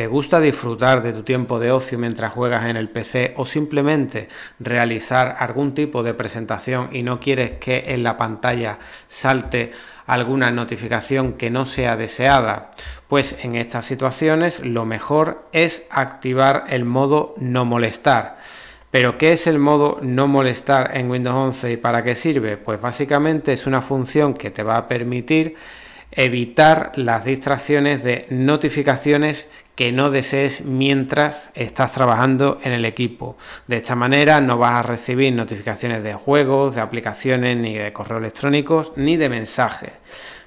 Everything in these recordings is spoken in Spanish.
¿Te gusta disfrutar de tu tiempo de ocio mientras juegas en el PC o simplemente realizar algún tipo de presentación y no quieres que en la pantalla salte alguna notificación que no sea deseada? Pues en estas situaciones lo mejor es activar el modo no molestar. Pero ¿qué es el modo no molestar en Windows 11 y para qué sirve? Pues básicamente es una función que te va a permitir evitar las distracciones de notificaciones que no desees mientras estás trabajando en el equipo. De esta manera no vas a recibir notificaciones de juegos, de aplicaciones, ni de correo electrónicos, ni de mensajes.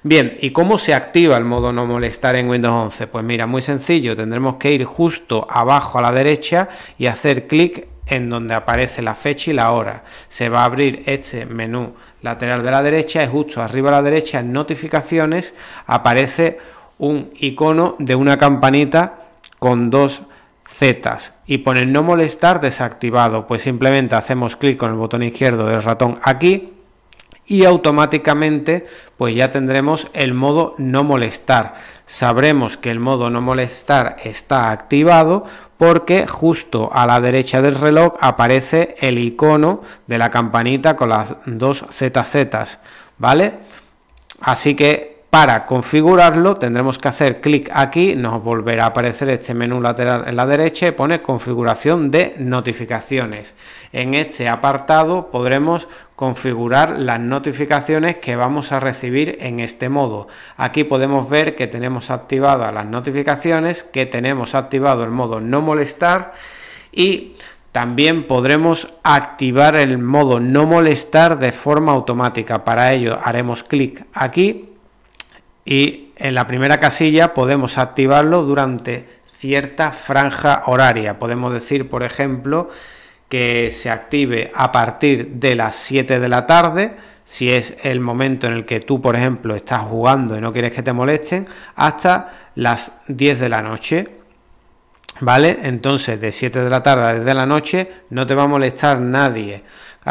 Bien, ¿y cómo se activa el modo no molestar en Windows 11? Pues mira, muy sencillo, tendremos que ir justo abajo a la derecha y hacer clic en donde aparece la fecha y la hora. Se va a abrir este menú lateral de la derecha y justo arriba a la derecha en notificaciones aparece un icono de una campanita con dos zetas y pone no molestar desactivado, pues simplemente hacemos clic con el botón izquierdo del ratón aquí y automáticamente pues ya tendremos el modo no molestar. Sabremos que el modo no molestar está activado porque justo a la derecha del reloj aparece el icono de la campanita con las dos zetas, ¿vale? Así que para configurarlo tendremos que hacer clic aquí, nos volverá a aparecer este menú lateral en la derecha y pone configuración de notificaciones. En este apartado podremos configurar las notificaciones que vamos a recibir en este modo. Aquí podemos ver que tenemos activadas las notificaciones, que tenemos activado el modo no molestar y también podremos activar el modo no molestar de forma automática. Para ello haremos clic aquí y en la primera casilla podemos activarlo durante cierta franja horaria. Podemos decir, por ejemplo, que se active a partir de las 7 de la tarde, si es el momento en el que tú, por ejemplo, estás jugando y no quieres que te molesten, hasta las 10 de la noche. ¿Vale? Entonces, de 7 de la tarde a 10 de la noche no te va a molestar nadie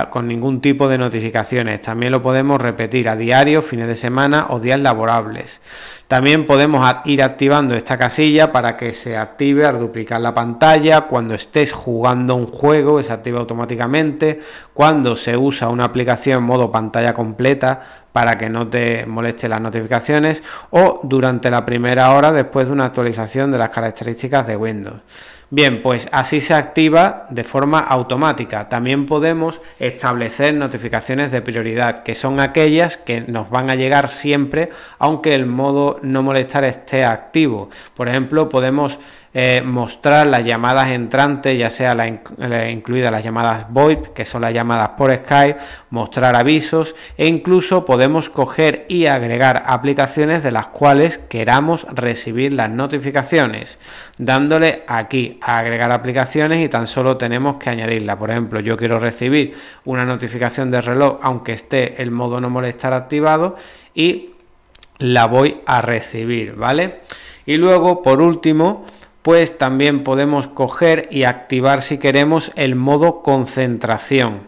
con ningún tipo de notificaciones. También lo podemos repetir a diario, fines de semana o días laborables. También podemos ir activando esta casilla para que se active al duplicar la pantalla, cuando estés jugando un juego se activa automáticamente, cuando se usa una aplicación en modo pantalla completa para que no te moleste las notificaciones o durante la primera hora después de una actualización de las características de Windows. Bien, pues así se activa de forma automática. También podemos establecer notificaciones de prioridad, que son aquellas que nos van a llegar siempre, aunque el modo no molestar esté activo. Por ejemplo, podemos eh, mostrar las llamadas entrantes, ya sea incluidas las llamadas VoIP, que son las llamadas por Skype, mostrar avisos e incluso podemos coger y agregar aplicaciones de las cuales queramos recibir las notificaciones, dándole aquí a agregar aplicaciones y tan solo tenemos que añadirla. Por ejemplo, yo quiero recibir una notificación de reloj aunque esté el modo no molestar activado y la voy a recibir, ¿vale? Y luego, por último, pues también podemos coger y activar si queremos el modo concentración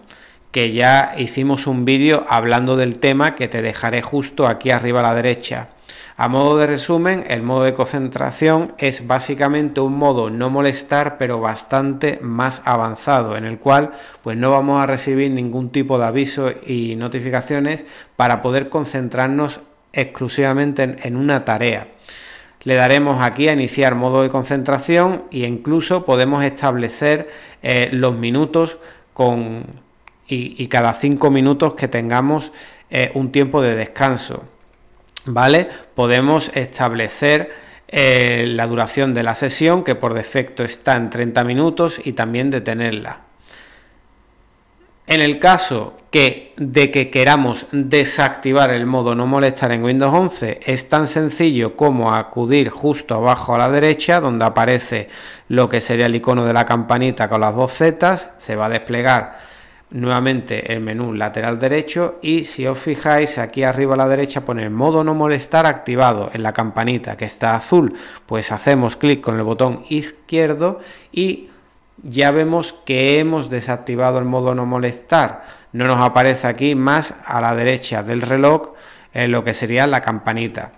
que ya hicimos un vídeo hablando del tema que te dejaré justo aquí arriba a la derecha. A modo de resumen, el modo de concentración es básicamente un modo no molestar pero bastante más avanzado en el cual pues no vamos a recibir ningún tipo de aviso y notificaciones para poder concentrarnos exclusivamente en una tarea. Le daremos aquí a iniciar modo de concentración e incluso podemos establecer eh, los minutos con, y, cada cinco minutos que tengamos eh, un tiempo de descanso. ¿Vale? Podemos establecer eh, la duración de la sesión, que por defecto está en 30 minutos, y también detenerla. En el caso que de que queramos desactivar el modo no molestar en Windows 11 es tan sencillo como acudir justo abajo a la derecha donde aparece lo que sería el icono de la campanita con las dos zetas, se va a desplegar nuevamente el menú lateral derecho y si os fijáis aquí arriba a la derecha pone el modo no molestar activado en la campanita que está azul pues hacemos clic con el botón izquierdo y ya vemos que hemos desactivado el modo no molestar no nos aparece aquí más a la derecha del reloj en eh, lo que sería la campanita.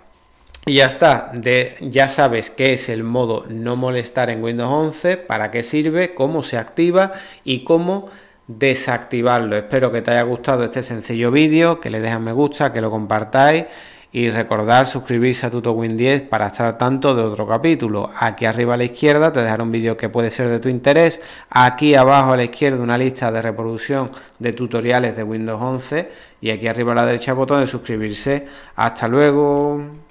Y ya está, de, ya sabes qué es el modo no molestar en Windows 11, para qué sirve, cómo se activa y cómo desactivarlo. Espero que te haya gustado este sencillo vídeo, que le dejes me gusta, que lo compartáis y recordar suscribirse a Win 10 para estar tanto de otro capítulo. Aquí arriba a la izquierda te dejaré un vídeo que puede ser de tu interés. Aquí abajo a la izquierda una lista de reproducción de tutoriales de Windows 11. Y aquí arriba a la derecha botón de suscribirse. Hasta luego.